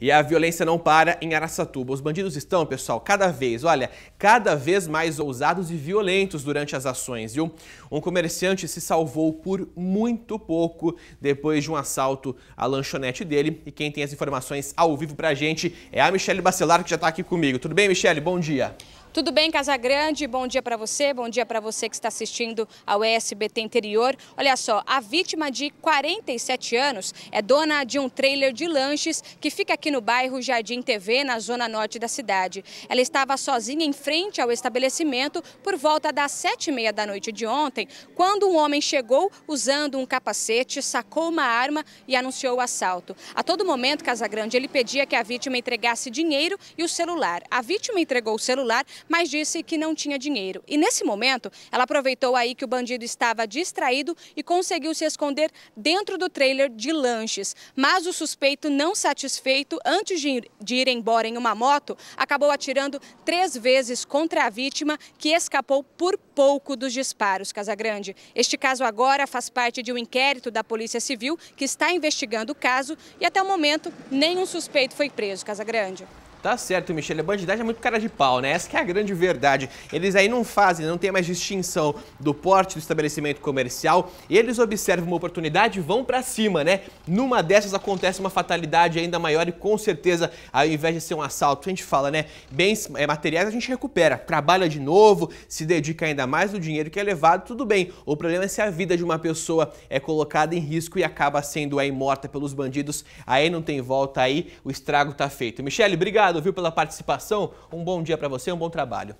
E a violência não para em Araçatuba. Os bandidos estão, pessoal, cada vez, olha, cada vez mais ousados e violentos durante as ações, viu? Um comerciante se salvou por muito pouco depois de um assalto à lanchonete dele. E quem tem as informações ao vivo pra gente é a Michelle Bacelar, que já tá aqui comigo. Tudo bem, Michelle? Bom dia. Tudo bem, Casa Grande? Bom dia para você, bom dia para você que está assistindo ao ESBT Interior. Olha só, a vítima de 47 anos é dona de um trailer de lanches que fica aqui no bairro Jardim TV, na zona norte da cidade. Ela estava sozinha em frente ao estabelecimento por volta das sete e meia da noite de ontem, quando um homem chegou usando um capacete, sacou uma arma e anunciou o assalto. A todo momento, Casa Grande, ele pedia que a vítima entregasse dinheiro e o celular. A vítima entregou o celular, mas disse que não tinha dinheiro. E nesse momento, ela aproveitou aí que o bandido estava distraído e conseguiu se esconder dentro do trailer de lanches. Mas o suspeito, não satisfeito, antes de ir, de ir embora em uma moto, acabou atirando três vezes contra a vítima, que escapou por pouco dos disparos, Casagrande. Este caso agora faz parte de um inquérito da Polícia Civil, que está investigando o caso e até o momento nenhum suspeito foi preso, Casagrande. Tá certo, Michele. A bandidagem é muito cara de pau, né? Essa é a grande verdade. Eles aí não fazem, não tem mais distinção do porte do estabelecimento comercial. Eles observam uma oportunidade e vão para cima, né? Numa dessas acontece uma fatalidade ainda maior e com certeza, ao invés de ser um assalto, a gente fala, né? Bens é, materiais a gente recupera, trabalha de novo, se dedica ainda mais no dinheiro que é levado, tudo bem. O problema é se a vida de uma pessoa é colocada em risco e acaba sendo aí morta pelos bandidos. Aí não tem volta, aí o estrago tá feito. Michele, obrigado. Obrigado, viu, pela participação. Um bom dia para você, um bom trabalho.